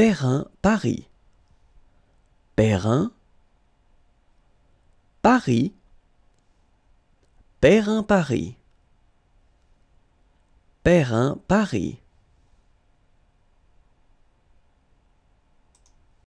Perrin, Paris. Perrin, Paris. Perrin, Paris. Perrin, Paris.